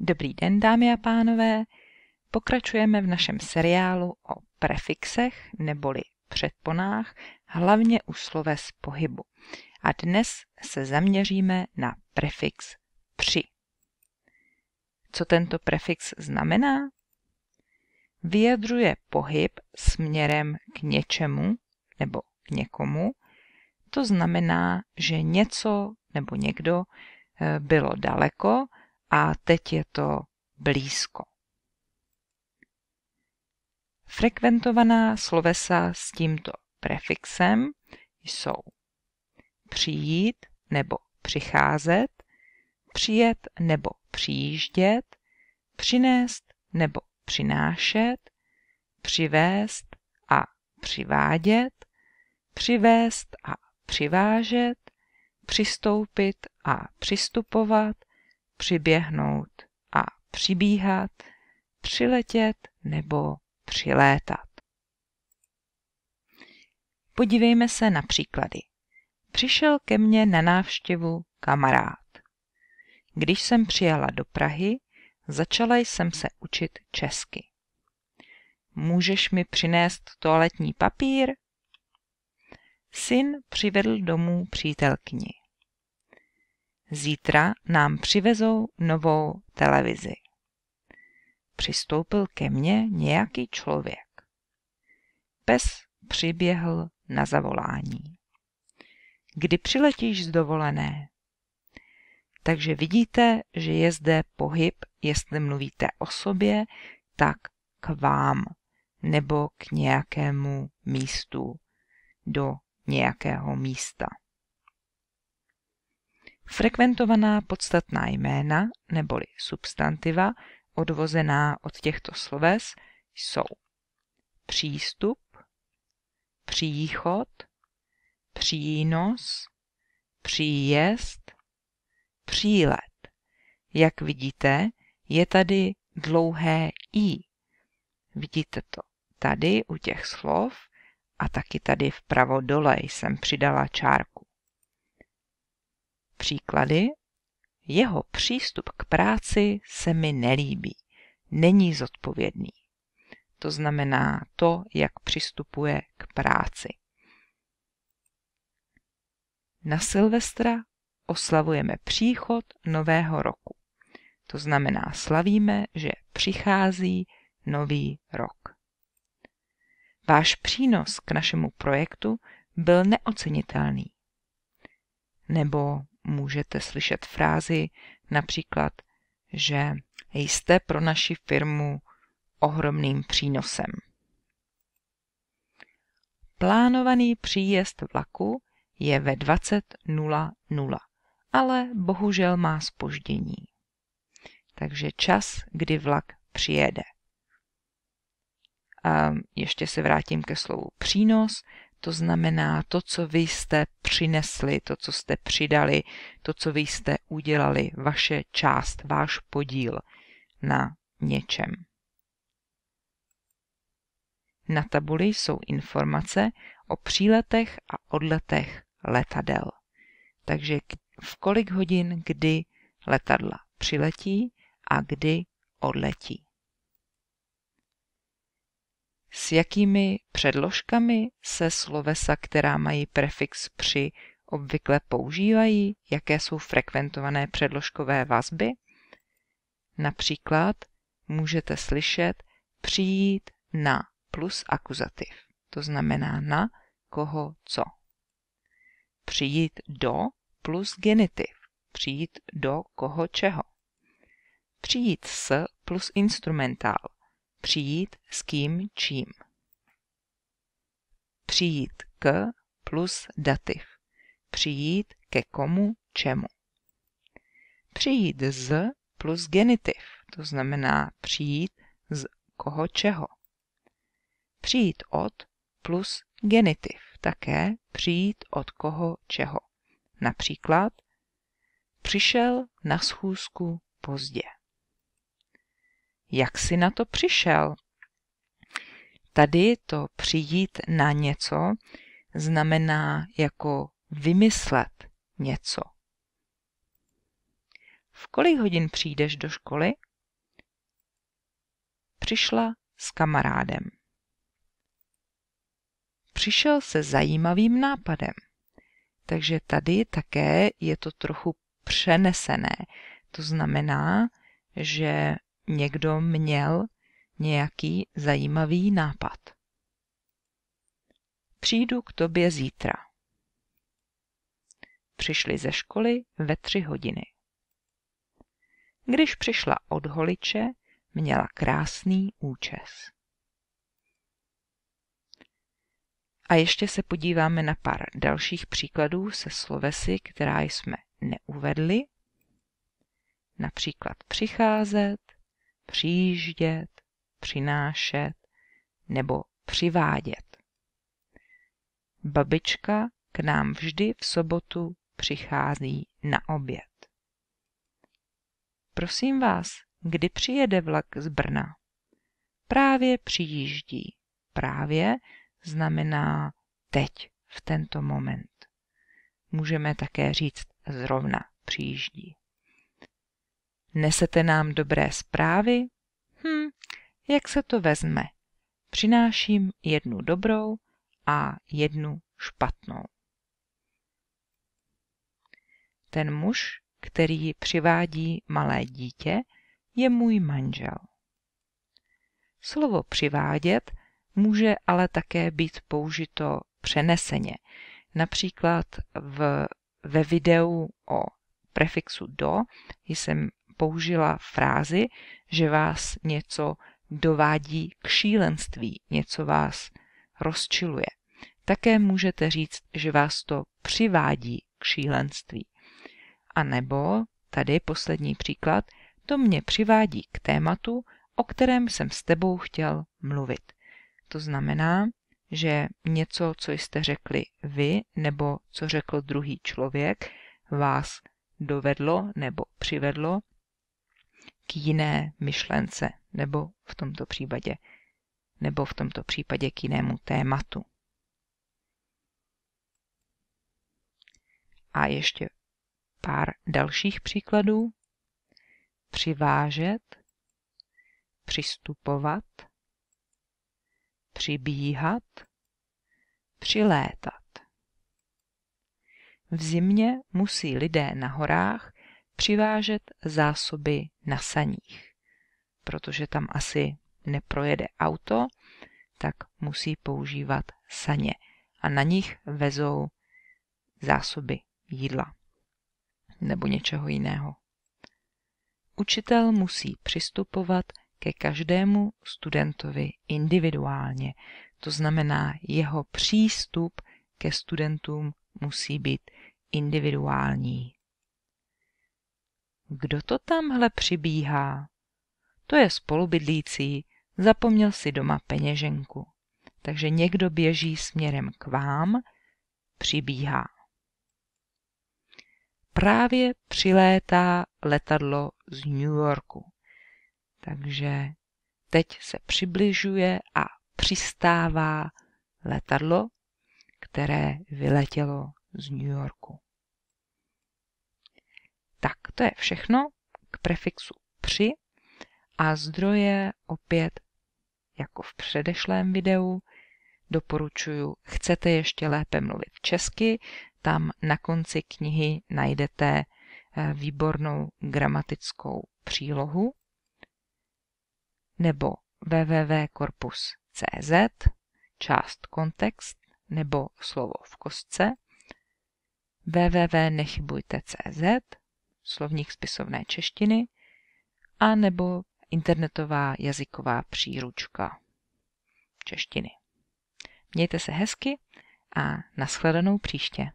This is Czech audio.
Dobrý den, dámy a pánové. Pokračujeme v našem seriálu o prefixech neboli předponách, hlavně u sloves pohybu. A dnes se zaměříme na prefix při. Co tento prefix znamená? Vyjadřuje pohyb směrem k něčemu nebo k někomu. To znamená, že něco nebo někdo eh, bylo daleko, a teď je to blízko. Frekventovaná slovesa s tímto prefixem jsou přijít nebo přicházet, přijet nebo přijíždět, přinést nebo přinášet, přivést a přivádět, přivést a přivážet, přistoupit a přistupovat, přiběhnout a přibíhat, přiletět nebo přilétat. Podívejme se na příklady. Přišel ke mně na návštěvu kamarád. Když jsem přijala do Prahy, začala jsem se učit česky. Můžeš mi přinést toaletní papír? Syn přivedl domů přítelkyni. Zítra nám přivezou novou televizi. Přistoupil ke mně nějaký člověk. Pes přiběhl na zavolání. Kdy přiletíš z dovolené? Takže vidíte, že je zde pohyb, jestli mluvíte o sobě, tak k vám nebo k nějakému místu, do nějakého místa. Frekventovaná podstatná jména neboli substantiva odvozená od těchto sloves jsou přístup, příchod, přínos, příjezd, přílet. Jak vidíte, je tady dlouhé i. Vidíte to tady u těch slov a taky tady vpravo dole jsem přidala čárku. Příklady. Jeho přístup k práci se mi nelíbí. Není zodpovědný. To znamená to, jak přistupuje k práci. Na Silvestra oslavujeme příchod nového roku. To znamená, slavíme, že přichází nový rok. Váš přínos k našemu projektu byl neocenitelný. Nebo můžete slyšet frázi například, že jste pro naši firmu ohromným přínosem. Plánovaný příjezd vlaku je ve 20.00, ale bohužel má spoždění. Takže čas, kdy vlak přijede. A ještě se vrátím ke slovu přínos. To znamená to, co vy jste přinesli, to, co jste přidali, to, co vy jste udělali, vaše část, váš podíl na něčem. Na tabuli jsou informace o příletech a odletech letadel. Takže v kolik hodin kdy letadla přiletí a kdy odletí s jakými předložkami se slovesa, která mají prefix při, obvykle používají, jaké jsou frekventované předložkové vazby. Například můžete slyšet přijít na plus akuzativ, to znamená na koho co. Přijít do plus genitiv, přijít do koho čeho. Přijít s plus instrumentál, Přijít s kým čím. Přijít k plus dativ. Přijít ke komu čemu. Přijít z plus genitiv, to znamená přijít z koho čeho. Přijít od plus genitiv, také přijít od koho čeho. Například přišel na schůzku pozdě. Jak si na to přišel? Tady to přijít na něco znamená jako vymyslet něco. V kolik hodin přijdeš do školy? Přišla s kamarádem. Přišel se zajímavým nápadem. Takže tady také je to trochu přenesené. To znamená, že někdo měl nějaký zajímavý nápad. Přijdu k tobě zítra. Přišli ze školy ve tři hodiny. Když přišla od holiče, měla krásný účes. A ještě se podíváme na pár dalších příkladů se slovesy, která jsme neuvedli. Například přicházet, přijíždět, přinášet nebo přivádět. Babička k nám vždy v sobotu přichází na oběd. Prosím vás, kdy přijede vlak z Brna? Právě přijíždí. Právě znamená teď, v tento moment. Můžeme také říct zrovna přijíždí. Nesete nám dobré zprávy? Hm, jak se to vezme? Přináším jednu dobrou a jednu špatnou. Ten muž, který přivádí malé dítě, je můj manžel. Slovo přivádět může ale také být použito přeneseně. Například v, ve videu o prefixu do jsem použila frázi, že vás něco dovádí k šílenství, něco vás rozčiluje. Také můžete říct, že vás to přivádí k šílenství. A nebo, tady poslední příklad, to mě přivádí k tématu, o kterém jsem s tebou chtěl mluvit. To znamená, že něco, co jste řekli vy nebo co řekl druhý člověk, vás dovedlo nebo přivedlo k jiné myšlence, nebo v tomto případě, nebo v tomto případě k jinému tématu. A ještě pár dalších příkladů. Přivážet, přistupovat, přibíhat, přilétat. V zimě musí lidé na horách přivážet zásoby na saních, protože tam asi neprojede auto, tak musí používat saně a na nich vezou zásoby jídla nebo něčeho jiného. Učitel musí přistupovat ke každému studentovi individuálně, to znamená, jeho přístup ke studentům musí být individuální. Kdo to tamhle přibíhá? To je spolubydlící, zapomněl si doma peněženku. Takže někdo běží směrem k vám, přibíhá. Právě přilétá letadlo z New Yorku. Takže teď se přibližuje a přistává letadlo, které vyletělo z New Yorku. To je všechno k prefixu při a zdroje opět jako v předešlém videu. Doporučuji, chcete ještě lépe mluvit česky, tam na konci knihy najdete eh, výbornou gramatickou přílohu nebo www.korpus.cz část kontext nebo slovo v kostce www.nechybujte.cz slovník spisovné češtiny a nebo internetová jazyková příručka češtiny. Mějte se hezky a nashledanou příště.